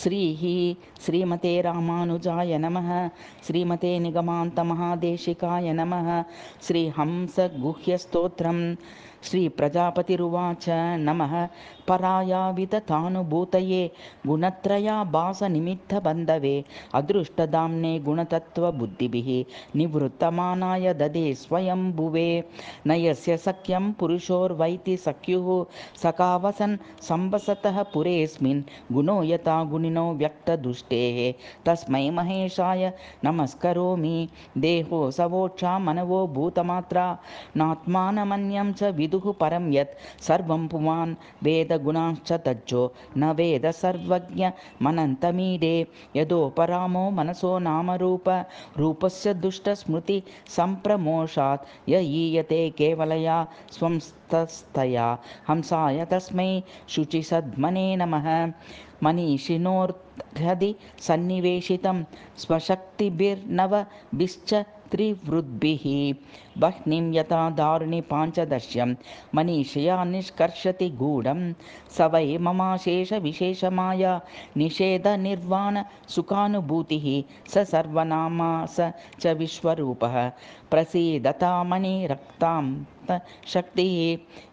శ్రీ శ్రీమతే రామానుజాయ నమ శ్రీమతే నిగమాంత మహాదేశికాయ నమ శ్రీ హంస గుహ్యస్తోత్రం శ్రీ ప్రజాపతిరువాచ నమ పరాయావితానుభూతయే గుణత్రయా బాసనిమిత్తబంధవే అదృష్టదామ్నే గుణతత్వబుద్ధిభిः నివృత్తమానాయ దదే స్వయంభువే నయస్య సఖ్యం పురుషోర్వైతి సఖ్యుः సకావసన్ సంవసతः పురేऽస్మిन् గుణో గుణ मुनिनौ व्यक्तदुष्टेः तस्मै महेशाय नमस्करोमि देहो सवोक्षा मनवो भूतमात्रा नात्मानमन्यं च विदुः परं यत् सर्वं पुमान् वेदगुणाश्च तज्जो न वेद सर्वज्ञमनन्तमीडे यदोपरामो मनसो नामरूप रूपस्य दुष्टस्मृतिसम्प्रमोषात् य ईयते केवलया स्वं ततस्तया हंसाय तस्मै शुचिसद्मने नमः मनीषिणोर्हृदि सन्निवेशितं स्वशक्तिभिर्नवभिश्च त्रिवृद्भिः बह्निं यथा दारुणि पाञ्चदश्यं मनीषया निष्कर्षति गूढं स वै ममाशेषविशेषमाया निषेधनिर्वाणसुखानुभूतिः स सर्वनामा स च विश्वरूपः प्रसीदतामणिरक्तां शक्ति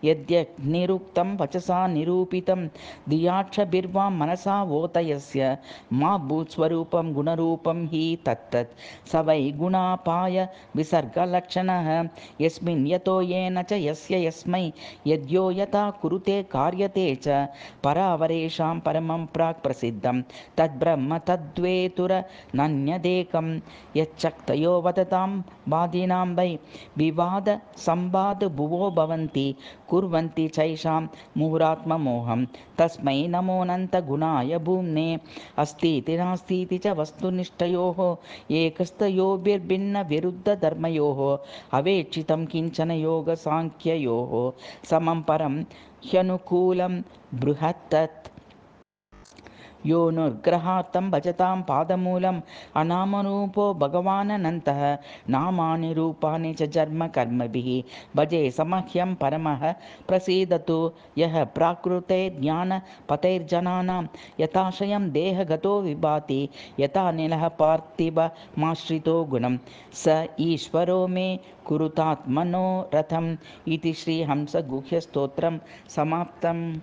यद्यग्निरुक्तं निरुक्तं वचसा निरूपितं धियाक्षभिर्वां मनसा वोतयस्य मा भूस्वरूपं गुणरूपं हि तत्तत् स वै गुणापाय विसर्गलक्षणः यस्मिन् यतो येन च यस्य यस्मै यद्यो यथा कुरुते कार्यते च परावरेषां परमं प्राक् प्रसिद्धं तद्ब्रह्म तद्वेतुरनन्यदेकं यच्छक्तयो वदतां वादिनां वै विवादसंवाद भुवो भवन्ति कुर्वन्ति चैषां मुहुरात्ममोहं तस्मै नमोऽनन्तगुणाय भूम्ने अस्तीति नास्तीति च वस्तुनिष्ठयोः एकस्तयोभिर्भिन्नविरुद्धधर्मयोः अवेक्षितं किञ्चन योगसांख्ययोः समं परं ह्यनुकूलं बृहत्तत् यो भजता भजतां पादमूलम् अनामरूपो ना नामानि चर्म कर्म भी भजे परम परमः तो यकृते ज्ञान पतेर्जना यथाशय देहगत विभाति यथा पार्थिव पार्थिवमाश्रितो गुणम स ईश्वर मे कुरुतात्मनो रथम् इति श्रीहंसगुह्यस्तोत्रं